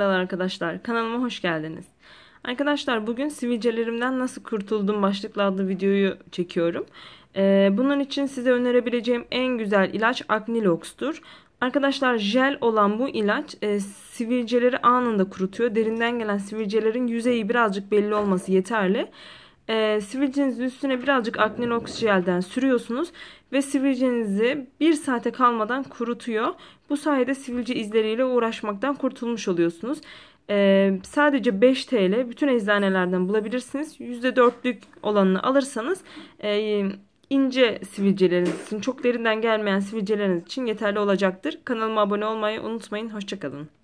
Merhaba arkadaşlar, kanalıma hoş geldiniz. Arkadaşlar bugün sivilcelerimden nasıl kurtuldum başlıklı adlı videoyu çekiyorum. Ee, bunun için size önerebileceğim en güzel ilaç Aknilox'tur. Arkadaşlar jel olan bu ilaç e, sivilceleri anında kurutuyor. Derinden gelen sivilcelerin yüzeyi birazcık belli olması yeterli e, sivilcenizi üstüne birazcık akne oks jelden sürüyorsunuz ve sivilcenizi bir saate kalmadan kurutuyor. Bu sayede sivilce izleriyle uğraşmaktan kurtulmuş oluyorsunuz. E, sadece 5 TL bütün eczanelerden bulabilirsiniz. %4'lük olanını alırsanız e, ince sivilceleriniz için çok derinden gelmeyen sivilceleriniz için yeterli olacaktır. Kanalıma abone olmayı unutmayın. Hoşçakalın.